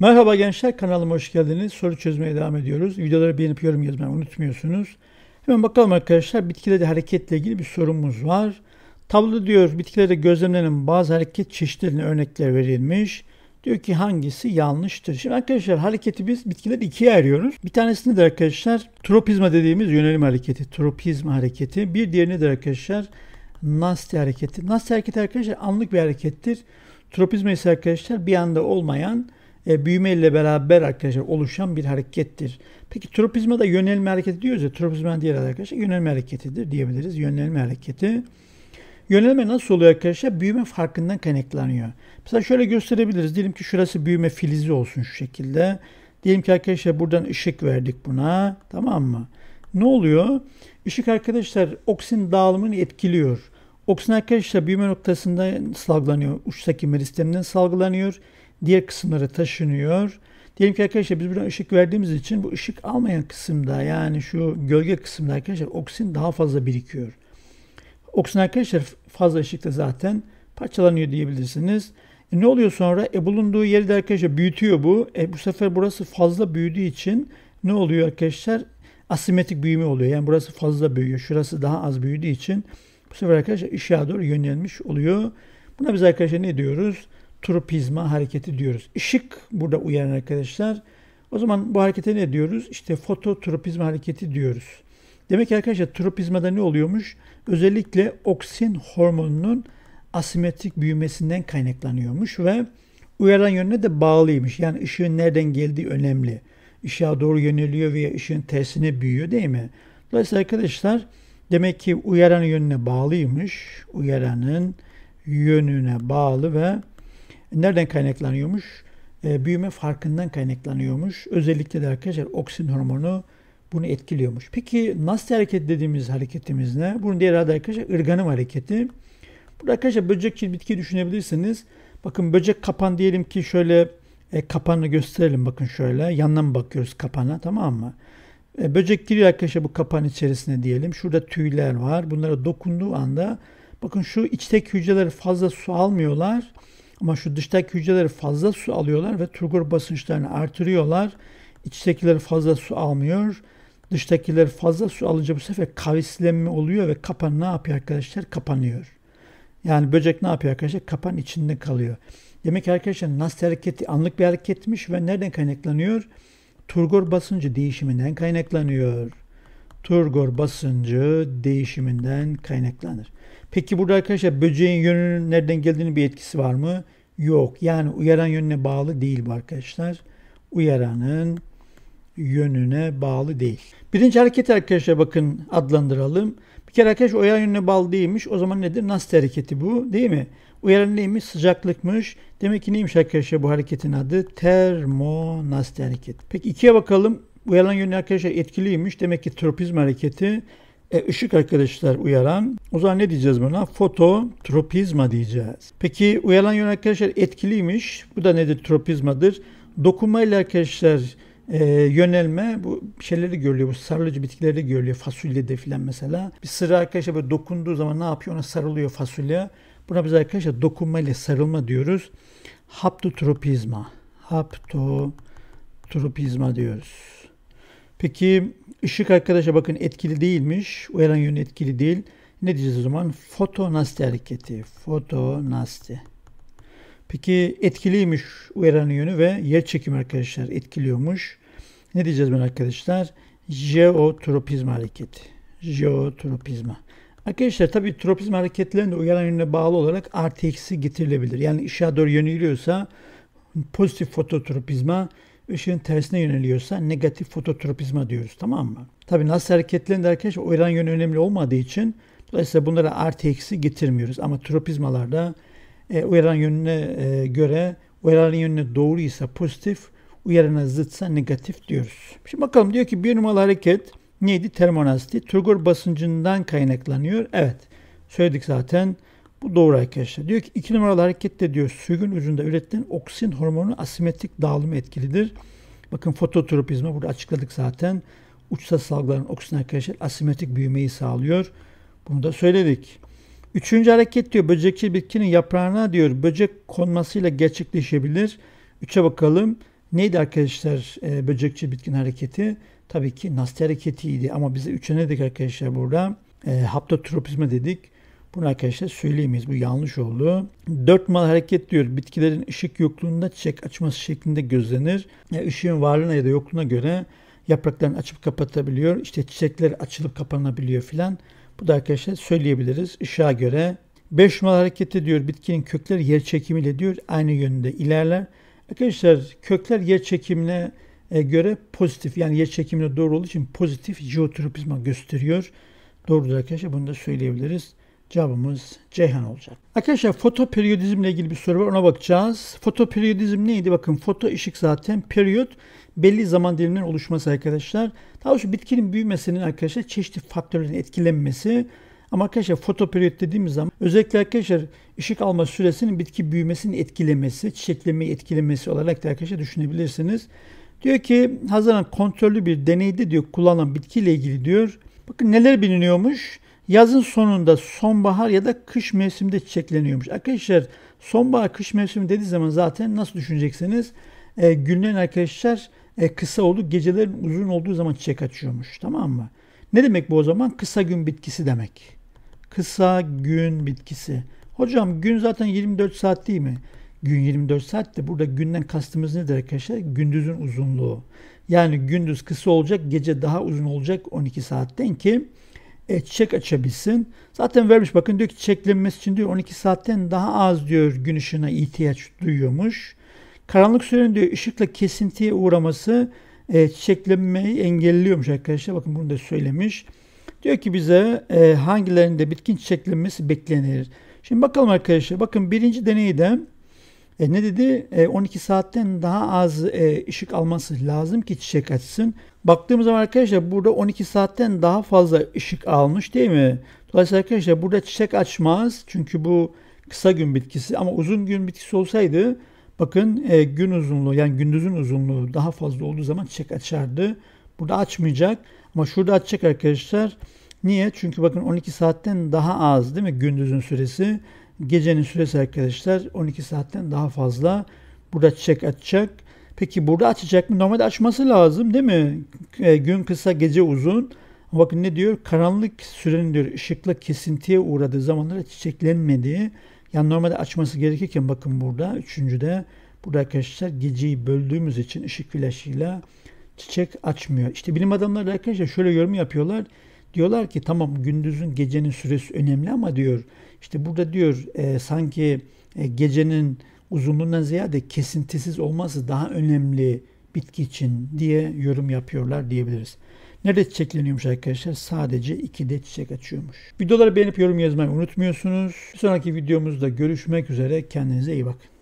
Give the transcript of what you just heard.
Merhaba gençler kanalıma hoş geldiniz. Soru çözmeye devam ediyoruz. Videoları beğenip yorum yazmayı unutmuyorsunuz. Hemen bakalım arkadaşlar bitkilerde hareketle ilgili bir sorumuz var. Tablo diyor bitkilerde gözlemlenen bazı hareket çeşitlerine örnekler verilmiş. Diyor ki hangisi yanlıştır? Şimdi arkadaşlar hareketi biz bitkiler ikiye ayırıyoruz. Bir tanesini de arkadaşlar tropizma dediğimiz yönelim hareketi. Tropizma hareketi. Bir diğerini de arkadaşlar nasti hareketi. Nasti hareketi arkadaşlar anlık bir harekettir. Tropizma ise arkadaşlar bir anda olmayan e, büyüme ile beraber arkadaşlar oluşan bir harekettir. Peki tropizma da yönelme hareketi diyoruz ya. Tropizma diğer arkadaşlar yönelme hareketidir diyebiliriz. Yönelme hareketi. Yönelme nasıl oluyor arkadaşlar? Büyüme farkından kaynaklanıyor. Mesela şöyle gösterebiliriz. Diyelim ki şurası büyüme filizi olsun şu şekilde. Diyelim ki arkadaşlar buradan ışık verdik buna. Tamam mı? Ne oluyor? Işık arkadaşlar oksin dağılımını etkiliyor. Oksin arkadaşlar büyüme noktasında salgılanıyor. Uçtaki meristemden salgılanıyor diğer kısımlara taşınıyor. Diyelim ki arkadaşlar biz buradan ışık verdiğimiz için bu ışık almayan kısımda yani şu gölge kısımda arkadaşlar oksijen daha fazla birikiyor. Oksijen arkadaşlar fazla ışıkta zaten parçalanıyor diyebilirsiniz. E ne oluyor sonra? E bulunduğu yeri de arkadaşlar büyütüyor bu. E bu sefer burası fazla büyüdüğü için ne oluyor arkadaşlar? Asimetrik büyüme oluyor. Yani burası fazla büyüyor. Şurası daha az büyüdüğü için bu sefer arkadaşlar ışığa doğru yönelmiş oluyor. Buna biz arkadaşlar ne diyoruz? tropizma hareketi diyoruz. Işık burada uyaran arkadaşlar. O zaman bu harekete ne diyoruz? İşte fototropizma hareketi diyoruz. Demek ki arkadaşlar tropizmada ne oluyormuş? Özellikle oksin hormonunun asimetrik büyümesinden kaynaklanıyormuş ve uyaran yönüne de bağlıymış. Yani ışığın nereden geldiği önemli. Işığa doğru yöneliyor veya ışığın tersine büyüyor değil mi? Dolayısıyla arkadaşlar demek ki uyaran yönüne bağlıymış. Uyaranın yönüne bağlı ve Nereden kaynaklanıyormuş? E, büyüme farkından kaynaklanıyormuş. Özellikle de arkadaşlar oksin hormonu bunu etkiliyormuş. Peki nasıl hareket dediğimiz hareketimiz ne? Bunun diğer adı arkadaşlar ırganım hareketi. Burada arkadaşlar böcekçil bitki düşünebilirsiniz. Bakın böcek kapan diyelim ki şöyle e, kapanı gösterelim bakın şöyle. Yandan bakıyoruz kapana tamam mı? E, böcek giriyor arkadaşlar bu kapan içerisine diyelim. Şurada tüyler var. Bunlara dokunduğu anda bakın şu içteki hücreler fazla su almıyorlar. Ama şu dıştaki hücreleri fazla su alıyorlar ve turgor basınçlarını artırıyorlar. İçtekileri fazla su almıyor. Dıştakileri fazla su alınca bu sefer kavislenme oluyor ve kapan ne yapıyor arkadaşlar? Kapanıyor. Yani böcek ne yapıyor arkadaşlar? Kapan içinde kalıyor. Demek ki arkadaşlar nasıl hareketi anlık bir hareketmiş ve nereden kaynaklanıyor? Turgor basıncı değişiminden kaynaklanıyor turgor basıncı değişiminden kaynaklanır. Peki burada arkadaşlar böceğin yönünün nereden geldiğini bir etkisi var mı? Yok. Yani uyaran yönüne bağlı değil bu arkadaşlar. Uyaranın yönüne bağlı değil. Birinci hareket arkadaşlar bakın adlandıralım. Bir kere arkadaşlar uyaran yönüne bağlı değilmiş. O zaman nedir? Nasıl hareketi bu değil mi? Uyaran neymiş? Sıcaklıkmış. Demek ki neymiş arkadaşlar bu hareketin adı? Termonasti hareket. Peki ikiye bakalım. Uyaran yönü arkadaşlar etkiliymiş. Demek ki tropizm hareketi e, ışık arkadaşlar uyaran. O zaman ne diyeceğiz buna? Fototropizma diyeceğiz. Peki uyaran yön arkadaşlar etkiliymiş. Bu da nedir? Tropizmadır. Dokunmayla arkadaşlar e, yönelme bu şeyleri görülüyor. Bu sarılıcı bitkileri görülüyor. Fasulyede filan mesela. Bir sıra arkadaşlar böyle dokunduğu zaman ne yapıyor? Ona sarılıyor fasulye. Buna biz arkadaşlar dokunmayla sarılma diyoruz. Haptotropizma. Haptotropizma diyoruz. Peki ışık arkadaşa bakın etkili değilmiş. Uyaran yönü etkili değil. Ne diyeceğiz o zaman? Fotonasti hareketi. Fotonasti. Peki etkiliymiş uyaran yönü ve yer çekimi arkadaşlar etkiliyormuş. Ne diyeceğiz ben arkadaşlar? Jeotropizma hareketi. Jeotropizma. Arkadaşlar tabi tropizma hareketlerinde uyaran yönüne bağlı olarak artı eksi getirilebilir. Yani ışığa doğru yöneliyorsa pozitif fototropizma ışığın tersine yöneliyorsa negatif fototropizma diyoruz tamam mı? Tabi nasıl hareketlerinde arkadaşlar oyran yönü önemli olmadığı için dolayısıyla bunlara artı eksi getirmiyoruz. Ama tropizmalarda e, uyaran yönüne e, göre uyaran yönüne doğruysa pozitif, uyarana zıtsa negatif diyoruz. Şimdi bakalım diyor ki bir numaralı hareket neydi? Termonasti. Turgor basıncından kaynaklanıyor. Evet. Söyledik zaten. Bu doğru arkadaşlar. Diyor ki iki numaralı harekette diyor Sürgün ucunda üretilen oksin hormonu asimetrik dağılımı etkilidir. Bakın fototropizma burada açıkladık zaten. Uçsal salgıların oksijen arkadaşlar asimetrik büyümeyi sağlıyor. Bunu da söyledik. Üçüncü hareket diyor böcekçi bitkinin yaprağına diyor böcek konmasıyla gerçekleşebilir. Üçe bakalım. Neydi arkadaşlar e, böcekçil bitkin hareketi? Tabii ki nasti hareketiydi ama bize üçe ne dedik arkadaşlar burada? E, haptotropizma dedik. Bunu arkadaşlar söyleyemeyiz. Bu yanlış oldu. Dört mal hareket diyor. Bitkilerin ışık yokluğunda çiçek açması şeklinde gözlenir. Yani e, ışığın varlığına ya da yokluğuna göre yapraklarını açıp kapatabiliyor. İşte çiçekler açılıp kapanabiliyor filan. Bu da arkadaşlar söyleyebiliriz. Işığa göre beş mal hareketi diyor bitkinin kökleri yer çekimiyle diyor aynı yönde ilerler. Arkadaşlar kökler yer çekimine e, göre pozitif yani yer çekimine doğru olduğu için pozitif jeotropizma gösteriyor. Doğrudur arkadaşlar bunu da söyleyebiliriz. Cevabımız Ceyhan olacak. Arkadaşlar fotoperiyodizm ile ilgili bir soru var ona bakacağız. Fotoperiyodizm neydi? Bakın foto ışık zaten periyot belli zaman diliminden oluşması arkadaşlar. Daha doğrusu bitkinin büyümesinin arkadaşlar çeşitli faktörlerin etkilenmesi. Ama arkadaşlar fotoperiyot dediğimiz zaman özellikle arkadaşlar ışık alma süresinin bitki büyümesini etkilemesi, çiçeklemeyi etkilemesi olarak da arkadaşlar düşünebilirsiniz. Diyor ki Haziran kontrollü bir deneyde diyor kullanılan bitkiyle ilgili diyor. Bakın neler biliniyormuş yazın sonunda sonbahar ya da kış mevsiminde çiçekleniyormuş. Arkadaşlar sonbahar kış mevsimi dediği zaman zaten nasıl düşüneceksiniz? E, günlerin arkadaşlar e, kısa olup gecelerin uzun olduğu zaman çiçek açıyormuş. Tamam mı? Ne demek bu o zaman? Kısa gün bitkisi demek. Kısa gün bitkisi. Hocam gün zaten 24 saat değil mi? Gün 24 saat de burada günden kastımız nedir arkadaşlar? Gündüzün uzunluğu. Yani gündüz kısa olacak, gece daha uzun olacak 12 saatten ki e, çiçek açabilsin. Zaten vermiş bakın diyor ki çiçeklenmesi için diyor 12 saatten daha az diyor gün ışığına ihtiyaç duyuyormuş. Karanlık sürenin diyor ışıkla kesintiye uğraması e, çiçeklenmeyi engelliyormuş arkadaşlar. Bakın bunu da söylemiş. Diyor ki bize e, hangilerinde bitkin çiçeklenmesi beklenir. Şimdi bakalım arkadaşlar bakın birinci deneyde e ne dedi? E 12 saatten daha az e, ışık alması lazım ki çiçek açsın. Baktığımız zaman arkadaşlar burada 12 saatten daha fazla ışık almış değil mi? Dolayısıyla arkadaşlar burada çiçek açmaz. Çünkü bu kısa gün bitkisi ama uzun gün bitkisi olsaydı bakın e, gün uzunluğu yani gündüzün uzunluğu daha fazla olduğu zaman çiçek açardı. Burada açmayacak ama şurada açacak arkadaşlar. Niye? Çünkü bakın 12 saatten daha az değil mi gündüzün süresi. Gecenin süresi arkadaşlar 12 saatten daha fazla. Burada çiçek açacak. Peki burada açacak mı? Normalde açması lazım değil mi? E, gün kısa, gece uzun. Bakın ne diyor? Karanlık sürenin diyor ışıkla kesintiye uğradığı zamanlarda çiçeklenmedi. Yani normalde açması gerekirken bakın burada üçüncüde burada arkadaşlar geceyi böldüğümüz için ışık flaşıyla çiçek açmıyor. İşte bilim adamları arkadaşlar şöyle yorum yapıyorlar. Diyorlar ki tamam gündüzün gecenin süresi önemli ama diyor işte burada diyor e, sanki e, gecenin uzunluğundan ziyade kesintisiz olması daha önemli bitki için diye yorum yapıyorlar diyebiliriz. Nerede çiçekleniyormuş arkadaşlar? Sadece 2'de çiçek açıyormuş. Videoları beğenip yorum yazmayı unutmuyorsunuz. Bir sonraki videomuzda görüşmek üzere. Kendinize iyi bakın.